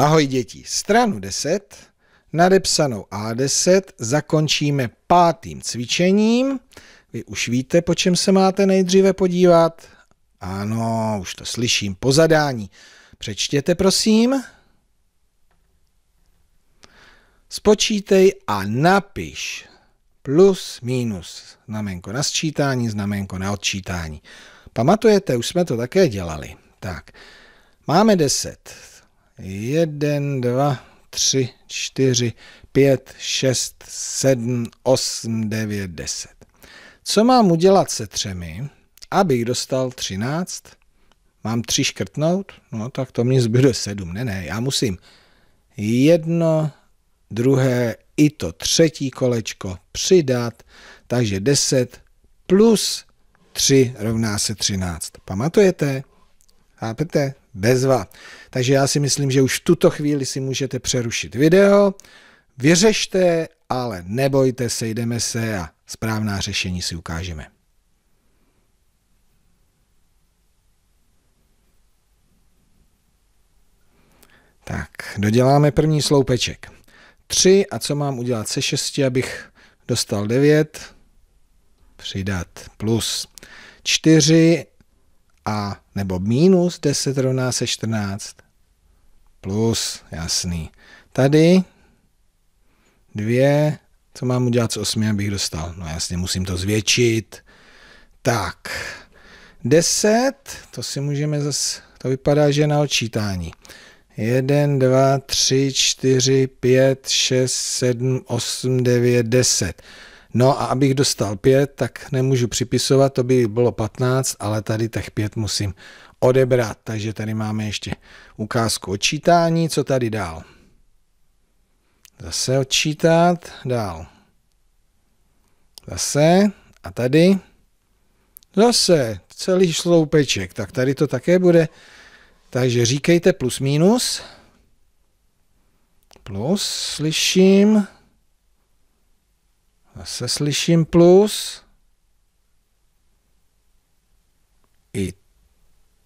Ahoj děti, stranu 10, nadepsanou A10, zakončíme pátým cvičením. Vy už víte, po čem se máte nejdříve podívat? Ano, už to slyším, po zadání. Přečtěte prosím. Spočítej a napiš plus, minus, znamenko na sčítání, znamenko na odčítání. Pamatujete, už jsme to také dělali. Tak, máme 10 jeden, dva, tři, čtyři, pět, šest, sedm, osm, devět, deset. Co mám udělat se třemi, abych dostal třináct? Mám tři škrtnout? No tak to mě zbyde sedm. Ne, ne, já musím jedno, druhé i to třetí kolečko přidat, takže 10 plus 3 rovná se 13. Pamatujete? Chápete? bezva. Takže já si myslím, že už v tuto chvíli si můžete přerušit video, vyřešte, ale nebojte, sejdeme se a správná řešení si ukážeme. Tak, doděláme první sloupeček. 3 a co mám udělat se 6, abych dostal 9? Přidat plus. 4 a nebo minus 10 rovná se 14? Plus, jasný. Tady 2, co mám udělat s 8, abych dostal? No jasně, musím to zvětšit. Tak, 10, to si můžeme zase, to vypadá, že na odčítání. 1, 2, 3, 4, 5, 6, 7, 8, 9, 10. No a abych dostal pět, tak nemůžu připisovat, to by bylo 15, ale tady těch pět musím odebrat. Takže tady máme ještě ukázku odčítání, co tady dál. Zase odčítat, dál. Zase a tady. Zase celý sloupeček, tak tady to také bude. Takže říkejte plus minus. Plus, slyším. Zase slyším plus. I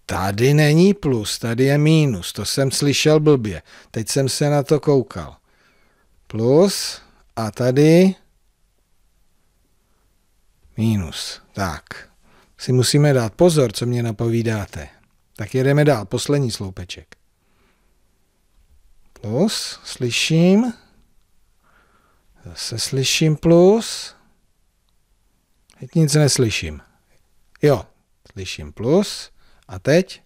tady není plus, tady je mínus. To jsem slyšel blbě. Teď jsem se na to koukal. Plus a tady mínus. Tak, si musíme dát pozor, co mě napovídáte. Tak jedeme dál, poslední sloupeček. Plus, slyším. Zase slyším plus. Teď nic neslyším. Jo, slyším plus. A teď?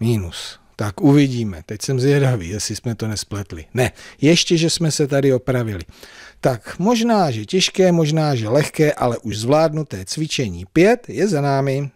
Minus. Tak uvidíme. Teď jsem zvědavý, jestli jsme to nespletli. Ne, ještě, že jsme se tady opravili. Tak možná, že těžké, možná, že lehké, ale už zvládnuté cvičení 5 je za námi.